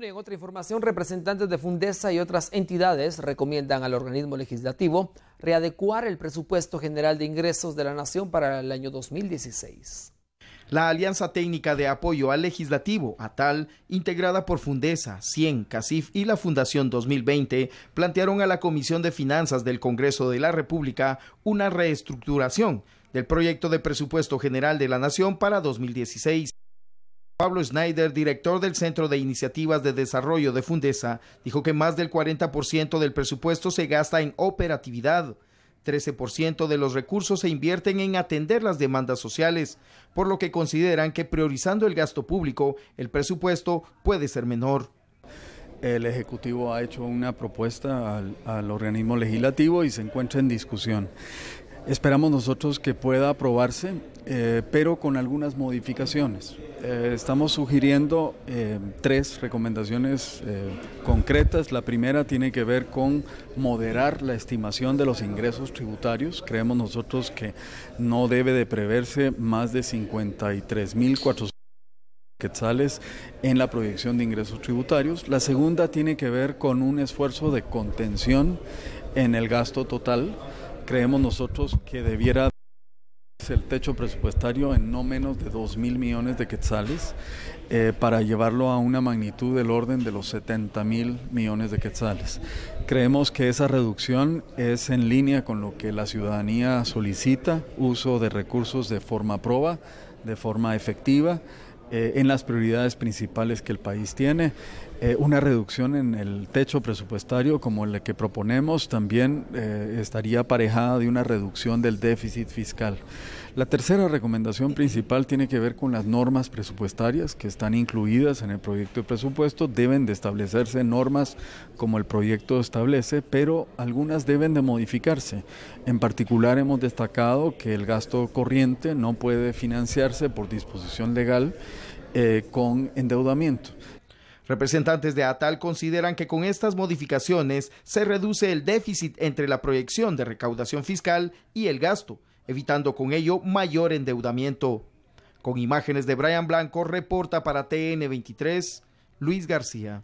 en otra información, representantes de Fundesa y otras entidades recomiendan al organismo legislativo readecuar el presupuesto general de ingresos de la Nación para el año 2016. La Alianza Técnica de Apoyo al Legislativo, ATAL, integrada por Fundesa, CIEN, CACIF y la Fundación 2020, plantearon a la Comisión de Finanzas del Congreso de la República una reestructuración del proyecto de presupuesto general de la Nación para 2016. Pablo Schneider, director del Centro de Iniciativas de Desarrollo de Fundesa, dijo que más del 40% del presupuesto se gasta en operatividad. 13% de los recursos se invierten en atender las demandas sociales, por lo que consideran que priorizando el gasto público, el presupuesto puede ser menor. El Ejecutivo ha hecho una propuesta al, organismo legislativo y se encuentra en discusión. Esperamos nosotros que pueda aprobarse, eh, pero con algunas modificaciones. Eh, estamos sugiriendo eh, tres recomendaciones eh, concretas. La primera tiene que ver con moderar la estimación de los ingresos tributarios. Creemos nosotros que no debe de preverse más de 53.400 quetzales en la proyección de ingresos tributarios. La segunda tiene que ver con un esfuerzo de contención en el gasto total. Creemos nosotros que debiera el techo presupuestario en no menos de 2 mil millones de quetzales eh, para llevarlo a una magnitud del orden de los 70 mil millones de quetzales. Creemos que esa reducción es en línea con lo que la ciudadanía solicita, uso de recursos de forma proba, de forma efectiva eh, en las prioridades principales que el país tiene. Eh, una reducción en el techo presupuestario como el que proponemos también eh, estaría aparejada de una reducción del déficit fiscal. La tercera recomendación principal tiene que ver con las normas presupuestarias que están incluidas en el proyecto de presupuesto. Deben de establecerse normas como el proyecto establece, pero algunas deben de modificarse. En particular hemos destacado que el gasto corriente no puede financiarse por disposición legal eh, con endeudamiento. Representantes de ATAL consideran que con estas modificaciones se reduce el déficit entre la proyección de recaudación fiscal y el gasto, evitando con ello mayor endeudamiento. Con imágenes de Brian Blanco, reporta para TN23 Luis García.